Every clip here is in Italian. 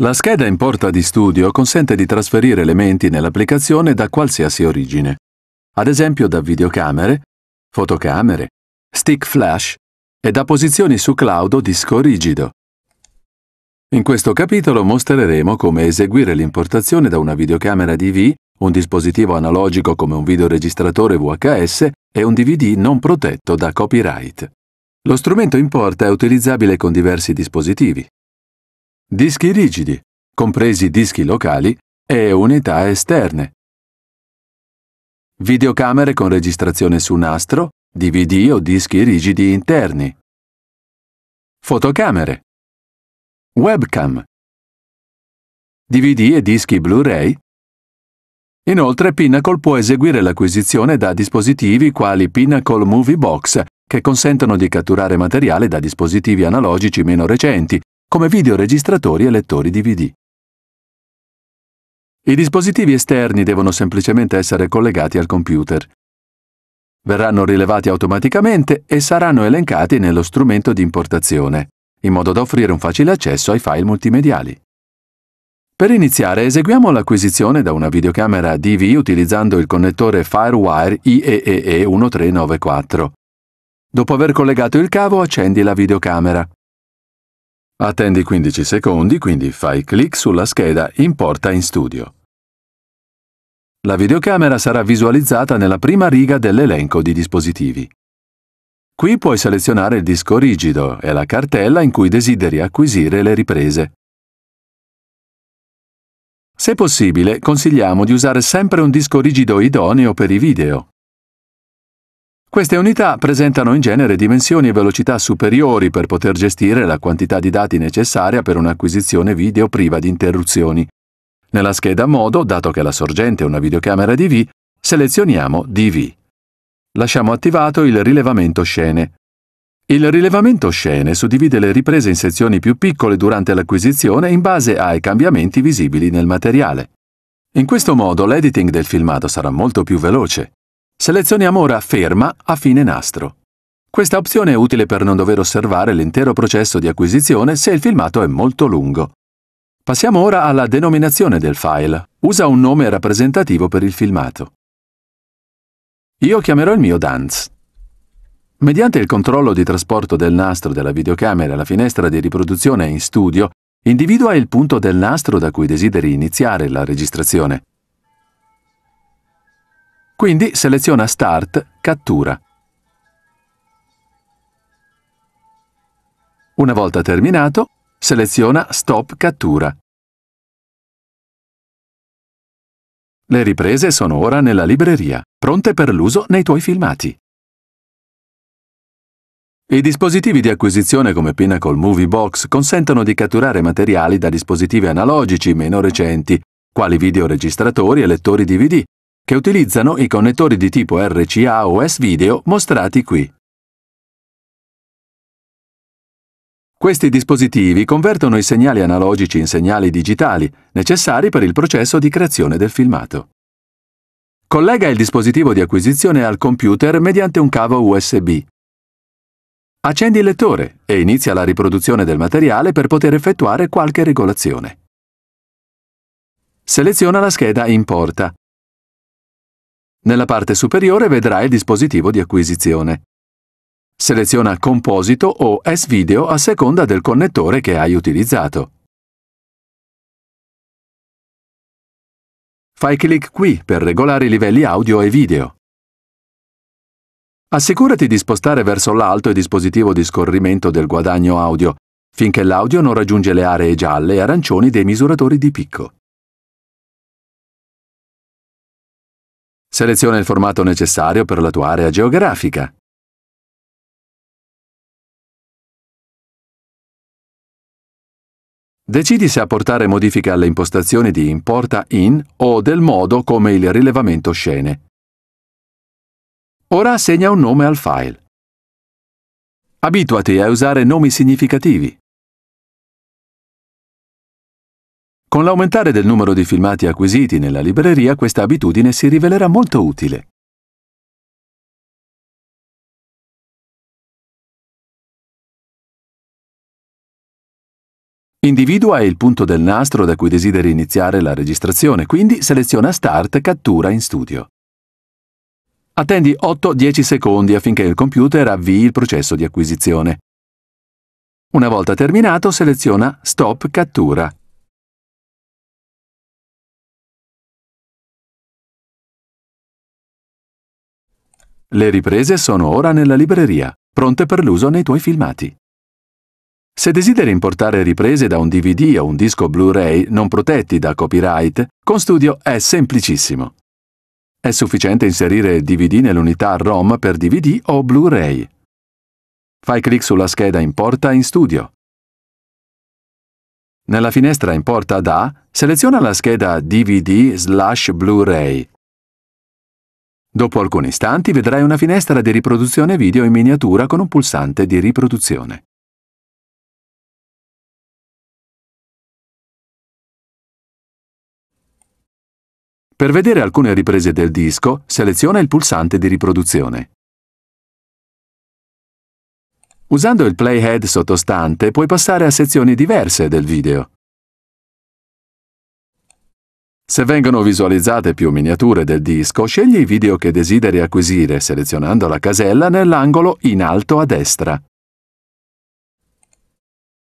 La scheda importa di studio consente di trasferire elementi nell'applicazione da qualsiasi origine, ad esempio da videocamere, fotocamere, stick flash e da posizioni su cloud o disco rigido. In questo capitolo mostreremo come eseguire l'importazione da una videocamera DV, un dispositivo analogico come un videoregistratore VHS e un DVD non protetto da copyright. Lo strumento importa è utilizzabile con diversi dispositivi, dischi rigidi, compresi dischi locali e unità esterne. Videocamere con registrazione su nastro, DVD o dischi rigidi interni. Fotocamere. Webcam. DVD e dischi Blu-ray. Inoltre Pinnacle può eseguire l'acquisizione da dispositivi quali Pinnacle Movie Box, che consentono di catturare materiale da dispositivi analogici meno recenti, come videoregistratori e lettori DVD. I dispositivi esterni devono semplicemente essere collegati al computer. Verranno rilevati automaticamente e saranno elencati nello strumento di importazione, in modo da offrire un facile accesso ai file multimediali. Per iniziare eseguiamo l'acquisizione da una videocamera DV utilizzando il connettore Firewire IEEE 1394. Dopo aver collegato il cavo accendi la videocamera. Attendi 15 secondi, quindi fai clic sulla scheda Importa in studio. La videocamera sarà visualizzata nella prima riga dell'elenco di dispositivi. Qui puoi selezionare il disco rigido e la cartella in cui desideri acquisire le riprese. Se possibile, consigliamo di usare sempre un disco rigido idoneo per i video. Queste unità presentano in genere dimensioni e velocità superiori per poter gestire la quantità di dati necessaria per un'acquisizione video priva di interruzioni. Nella scheda modo, dato che la sorgente è una videocamera DV, selezioniamo DV. Lasciamo attivato il rilevamento scene. Il rilevamento scene suddivide le riprese in sezioni più piccole durante l'acquisizione in base ai cambiamenti visibili nel materiale. In questo modo l'editing del filmato sarà molto più veloce. Selezioniamo ora Ferma a fine nastro. Questa opzione è utile per non dover osservare l'intero processo di acquisizione se il filmato è molto lungo. Passiamo ora alla denominazione del file. Usa un nome rappresentativo per il filmato. Io chiamerò il mio Dance. Mediante il controllo di trasporto del nastro della videocamera alla finestra di riproduzione in studio, individua il punto del nastro da cui desideri iniziare la registrazione. Quindi seleziona Start, Cattura. Una volta terminato, seleziona Stop cattura. Le riprese sono ora nella libreria, pronte per l'uso nei tuoi filmati. I dispositivi di acquisizione come Pinnacle Movie Box consentono di catturare materiali da dispositivi analogici meno recenti, quali videoregistratori e lettori DVD, che utilizzano i connettori di tipo RCA o S-Video mostrati qui. Questi dispositivi convertono i segnali analogici in segnali digitali, necessari per il processo di creazione del filmato. Collega il dispositivo di acquisizione al computer mediante un cavo USB. Accendi il lettore e inizia la riproduzione del materiale per poter effettuare qualche regolazione. Seleziona la scheda Importa nella parte superiore vedrai il dispositivo di acquisizione. Seleziona Composito o S-Video a seconda del connettore che hai utilizzato. Fai clic qui per regolare i livelli audio e video. Assicurati di spostare verso l'alto il dispositivo di scorrimento del guadagno audio, finché l'audio non raggiunge le aree gialle e arancioni dei misuratori di picco. Seleziona il formato necessario per la tua area geografica. Decidi se apportare modifiche alle impostazioni di importa in o del modo come il rilevamento scene. Ora assegna un nome al file. Abituati a usare nomi significativi. Con l'aumentare del numero di filmati acquisiti nella libreria questa abitudine si rivelerà molto utile. Individua il punto del nastro da cui desideri iniziare la registrazione, quindi seleziona Start Cattura in studio. Attendi 8-10 secondi affinché il computer avvii il processo di acquisizione. Una volta terminato seleziona Stop Cattura Le riprese sono ora nella libreria, pronte per l'uso nei tuoi filmati. Se desideri importare riprese da un DVD o un disco Blu-ray non protetti da copyright, ConStudio è semplicissimo. È sufficiente inserire il DVD nell'unità ROM per DVD o Blu-ray. Fai clic sulla scheda Importa in studio. Nella finestra Importa da, seleziona la scheda DVD slash Blu-ray. Dopo alcuni istanti vedrai una finestra di riproduzione video in miniatura con un pulsante di riproduzione. Per vedere alcune riprese del disco, seleziona il pulsante di riproduzione. Usando il playhead sottostante puoi passare a sezioni diverse del video. Se vengono visualizzate più miniature del disco, scegli i video che desideri acquisire selezionando la casella nell'angolo in alto a destra.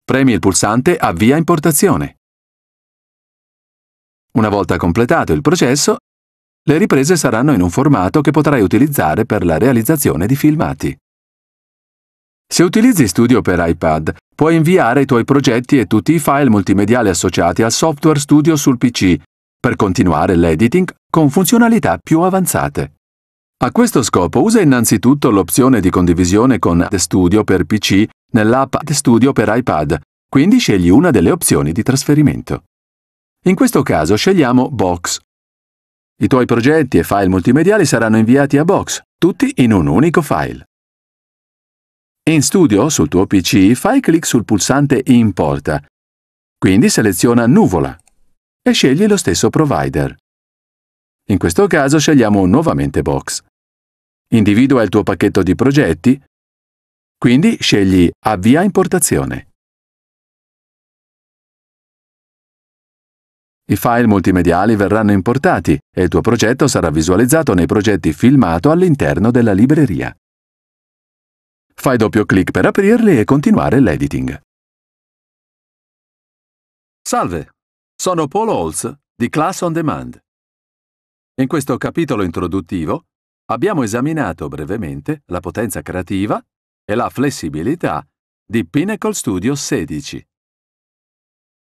Premi il pulsante Avvia importazione. Una volta completato il processo, le riprese saranno in un formato che potrai utilizzare per la realizzazione di filmati. Se utilizzi Studio per iPad, puoi inviare i tuoi progetti e tutti i file multimediali associati al software Studio sul PC per continuare l'editing con funzionalità più avanzate. A questo scopo usa innanzitutto l'opzione di condivisione con DeStudio per PC nell'app DeStudio per iPad, quindi scegli una delle opzioni di trasferimento. In questo caso scegliamo Box. I tuoi progetti e file multimediali saranno inviati a Box, tutti in un unico file. In studio, sul tuo PC, fai clic sul pulsante Importa. Quindi seleziona Nuvola e scegli lo stesso provider. In questo caso scegliamo nuovamente Box. Individua il tuo pacchetto di progetti, quindi scegli Avvia importazione. I file multimediali verranno importati e il tuo progetto sarà visualizzato nei progetti filmato all'interno della libreria. Fai doppio clic per aprirli e continuare l'editing. Salve, sono Paul Holz di Class on Demand. In questo capitolo introduttivo abbiamo esaminato brevemente la potenza creativa e la flessibilità di Pinnacle Studio 16.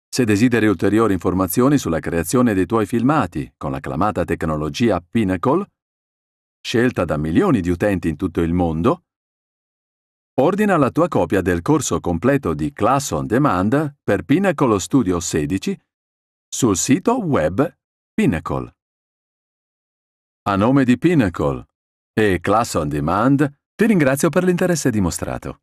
Se desideri ulteriori informazioni sulla creazione dei tuoi filmati con l'acclamata tecnologia Pinnacle, scelta da milioni di utenti in tutto il mondo, ordina la tua copia del corso completo di Class on Demand per Pinnacle Studio 16 sul sito web Pinnacle. A nome di Pinnacle e Class on Demand, ti ringrazio per l'interesse dimostrato.